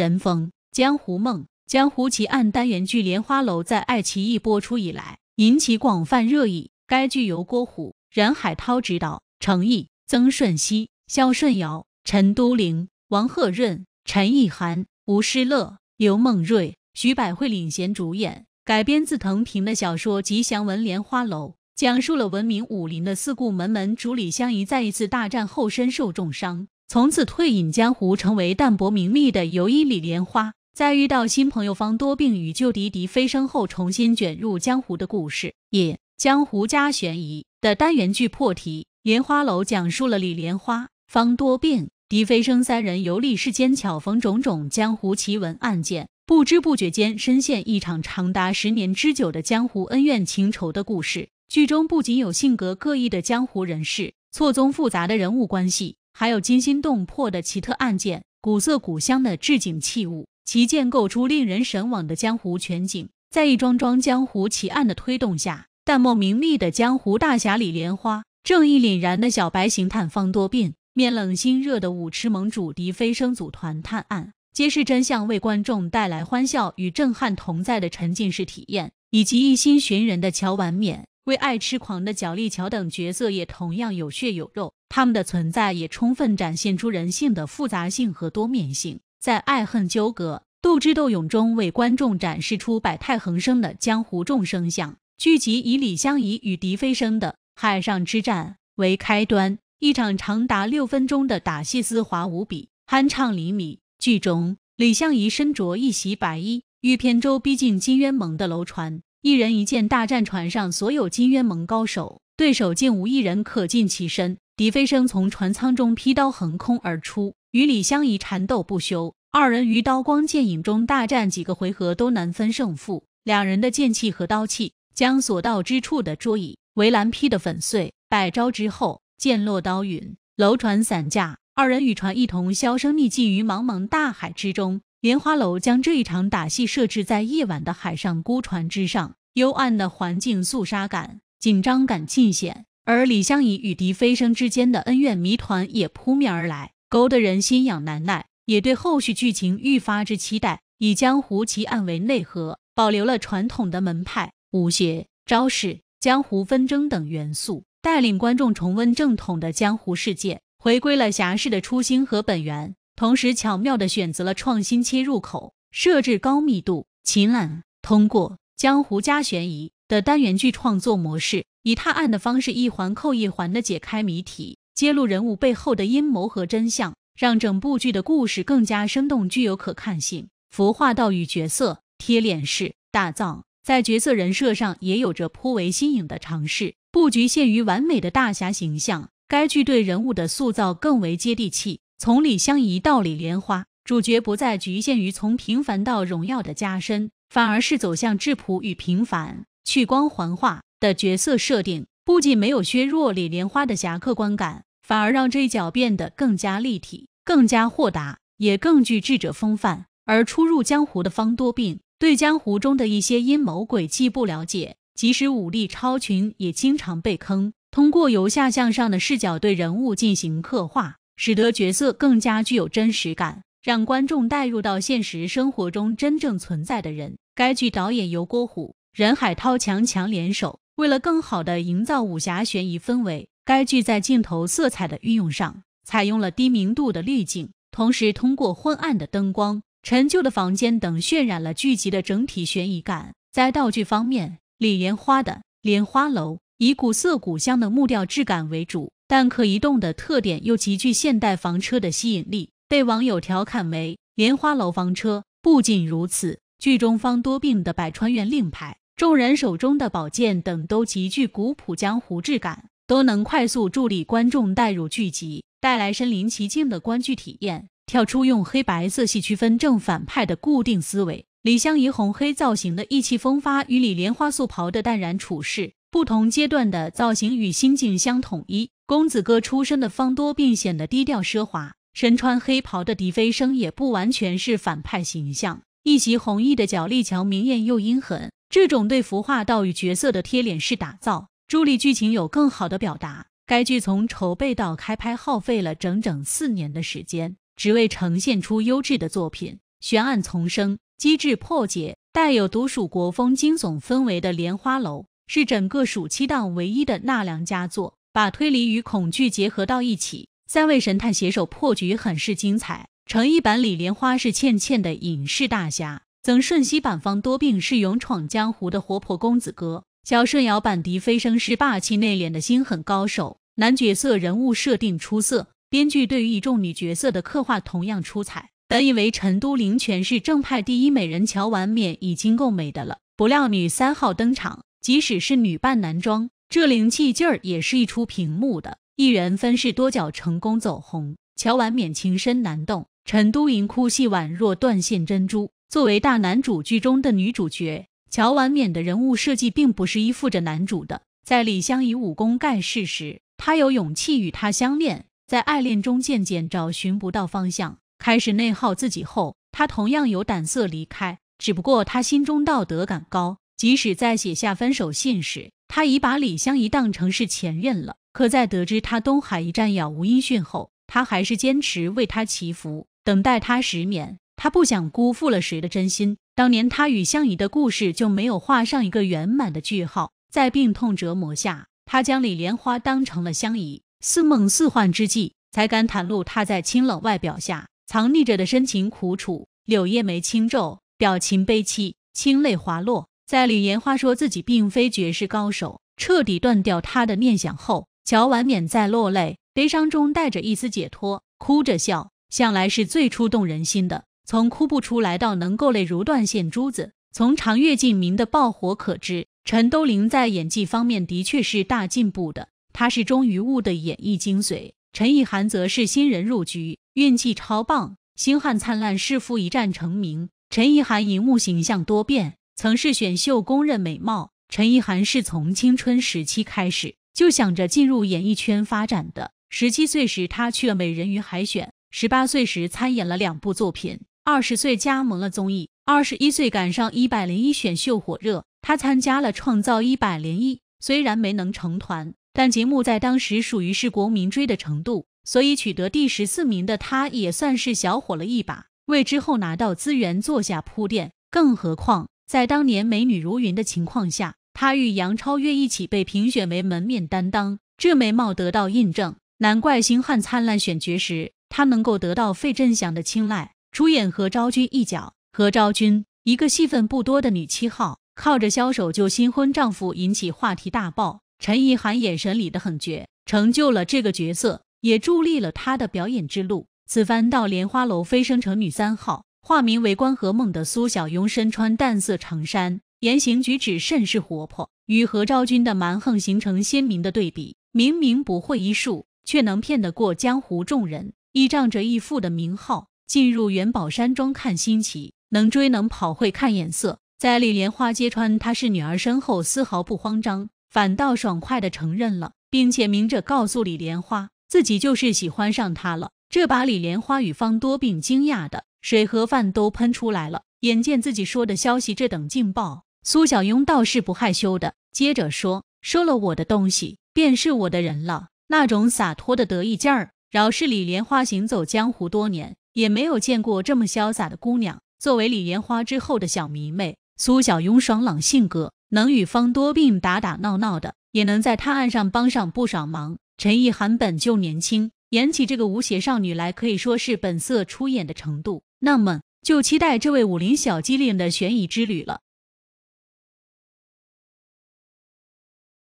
人风江湖梦，江湖奇案单元剧《莲花楼》在爱奇艺播出以来引起广泛热议。该剧由郭虎、冉海涛执导，程毅、曾舜晞、肖顺尧、陈都灵、王鹤润、陈意涵、吴诗乐、刘梦芮、徐百惠领衔主演，改编自藤萍的小说《吉祥文莲花楼》，讲述了闻名武林的四顾门门主李相夷在一次大战后身受重伤。从此退隐江湖，成为淡泊名利的游医李莲花。在遇到新朋友方多病与旧敌敌飞升后，重新卷入江湖的故事。也，江湖加悬疑的单元剧破题《莲花楼》，讲述了李莲花、方多病、狄飞升三人游历世间，巧逢种种江湖奇闻案件，不知不觉间深陷一场长达十年之久的江湖恩怨情仇的故事。剧中不仅有性格各异的江湖人士，错综复杂的人物关系。还有惊心动魄的奇特案件，古色古香的置景器物，其建构出令人神往的江湖全景。在一桩桩江湖奇案的推动下，淡漠明利的江湖大侠李莲花，正义凛然的小白形探方多变，面冷心热的舞痴盟主狄飞升组团探案，揭示真相，为观众带来欢笑与震撼同在的沉浸式体验，以及一心寻人的乔婉娩。为爱吃狂的角力桥等角色也同样有血有肉，他们的存在也充分展现出人性的复杂性和多面性，在爱恨纠葛、斗智斗勇中为观众展示出百态横生的江湖众生相。剧集以李香怡与狄飞生的海上之战为开端，一场长达六分钟的打戏丝滑无比、酣畅淋漓。剧中，李香怡身着一袭白衣，与扁舟逼近金渊盟的楼船。一人一剑大战船上所有金渊盟高手，对手竟无一人可近其身。狄飞生从船舱中劈刀横空而出，与李相夷缠斗不休。二人于刀光剑影中大战几个回合，都难分胜负。两人的剑气和刀气将所到之处的桌椅、围栏劈得粉碎。百招之后，剑落刀陨，楼船散架，二人与船一同销声匿迹于茫茫大海之中。莲花楼将这一场打戏设置在夜晚的海上孤船之上，幽暗的环境、肃杀感、紧张感尽显，而李湘怡与狄飞升之间的恩怨谜团也扑面而来，勾得人心痒难耐，也对后续剧情愈发之期待。以江湖奇案为内核，保留了传统的门派、武学、招式、江湖纷争等元素，带领观众重温正统的江湖世界，回归了侠士的初心和本源。同时巧妙地选择了创新切入口，设置高密度、秦岚通过江湖加悬疑的单元剧创作模式，以探案的方式一环扣一环地解开谜题，揭露人物背后的阴谋和真相，让整部剧的故事更加生动，具有可看性。服化道与角色贴脸式打造，在角色人设上也有着颇为新颖的尝试，不局限于完美的大侠形象。该剧对人物的塑造更为接地气。从李相夷到李莲花，主角不再局限于从平凡到荣耀的加深，反而是走向质朴与平凡、去光环化的角色设定，不仅没有削弱李莲花的侠客观感，反而让这一角变得更加立体、更加豁达，也更具智者风范。而初入江湖的方多病，对江湖中的一些阴谋诡计不了解，即使武力超群，也经常被坑。通过由下向上的视角对人物进行刻画。使得角色更加具有真实感，让观众带入到现实生活中真正存在的人。该剧导演由郭虎、任海涛强强联手。为了更好地营造武侠悬疑氛围，该剧在镜头色彩的运用上采用了低明度的滤镜，同时通过昏暗的灯光、陈旧的房间等渲染了剧集的整体悬疑感。在道具方面，李莲花的莲花楼以古色古香的木雕质感为主。但可移动的特点又极具现代房车的吸引力，被网友调侃为“莲花楼房车”。不仅如此，剧中方多病的百川院令牌、众人手中的宝剑等都极具古朴江湖质感，都能快速助力观众带入剧集，带来身临其境的观剧体验。跳出用黑白色系区分正反派的固定思维，李香宜红黑造型的意气风发与李莲花素袍的淡然处世，不同阶段的造型与心境相统一。公子哥出身的方多病显得低调奢华，身穿黑袍的狄飞生也不完全是反派形象，一袭红衣的角力强明艳又阴狠。这种对服化道与角色的贴脸式打造，助力剧情有更好的表达。该剧从筹备到开拍耗费了整整四年的时间，只为呈现出优质的作品。悬案丛生，机智破解，带有独属国风惊悚氛围的《莲花楼》，是整个暑期档唯一的纳凉佳作。把推理与恐惧结合到一起，三位神探携手破局，很是精彩。成一版李莲花是倩倩的影视大侠，曾舜晞版方多病是勇闯江湖的活泼公子哥，乔顺尧版狄飞升是霸气内敛的心狠高手。男角色人物设定出色，编剧对于一众女角色的刻画同样出彩。本以为成都灵泉是正派第一美人乔婉娩已经够美的了，不料女三号登场，即使是女扮男装。这灵气劲儿也是一出屏幕的，一人分饰多角成功走红。乔婉娩情深难动，陈都灵哭戏宛若断线珍珠。作为大男主剧中的女主角，乔婉娩的人物设计并不是依附着男主的。在李湘以武功盖世时，她有勇气与他相恋；在爱恋中渐渐找寻不到方向，开始内耗自己后，她同样有胆色离开。只不过她心中道德感高，即使在写下分手信时。他已把李香宜当成是前任了，可在得知他东海一战杳无音讯后，他还是坚持为他祈福，等待他十年。他不想辜负了谁的真心。当年他与香宜的故事就没有画上一个圆满的句号。在病痛折磨下，他将李莲花当成了香宜，似梦似幻之际，才敢袒露他在清冷外表下藏匿着的深情苦楚。柳叶眉轻皱，表情悲戚，清泪滑落。在李延花说自己并非绝世高手，彻底断掉他的念想后，乔婉娩在落泪，悲伤中带着一丝解脱，哭着笑，向来是最触动人心的。从哭不出来到能够泪如断线珠子，从《长月烬明》的爆火可知，陈都灵在演技方面的确是大进步的。她是忠于物的演绎精髓，陈意涵则是新人入局，运气超棒，星汉灿烂弑父一战成名。陈意涵荧幕形象多变。曾是选秀公认美貌，陈意涵是从青春时期开始就想着进入演艺圈发展的。十七岁时，她去了美人鱼海选；十八岁时，参演了两部作品；二十岁加盟了综艺；二十一岁赶上一百零一选秀火热，她参加了《创造一百零一》，虽然没能成团，但节目在当时属于是国民追的程度，所以取得第十四名的她也算是小火了一把，为之后拿到资源做下铺垫。更何况。在当年美女如云的情况下，她与杨超越一起被评选为门面担当，这美貌得到印证。难怪《星汉灿烂》选角时，她能够得到费振翔的青睐，出演何昭君一角。何昭君一个戏份不多的女七号，靠着消手救新婚丈夫引起话题大爆。陈意涵眼神里的狠绝，成就了这个角色，也助力了她的表演之路。此番到莲花楼飞升成女三号。化名为关河梦的苏小慵身穿淡色长衫，言行举止甚是活泼，与何昭君的蛮横形成鲜明的对比。明明不会医术，却能骗得过江湖众人，依仗着义父的名号进入元宝山庄看新奇，能追能跑，会看眼色。在李莲花揭穿他是女儿身后，丝毫不慌张，反倒爽快地承认了，并且明着告诉李莲花自己就是喜欢上他了。这把李莲花与方多病惊讶的。水和饭都喷出来了，眼见自己说的消息这等劲爆，苏小慵倒是不害羞的，接着说：“收了我的东西，便是我的人了。”那种洒脱的得意劲儿，饶是李莲花行走江湖多年，也没有见过这么潇洒的姑娘。作为李莲花之后的小迷妹，苏小慵爽朗性格，能与方多病打打闹闹的，也能在探案上帮上不少忙。陈意涵本就年轻，演起这个无邪少女来，可以说是本色出演的程度。那么，就期待这位武林小机灵的悬疑之旅了。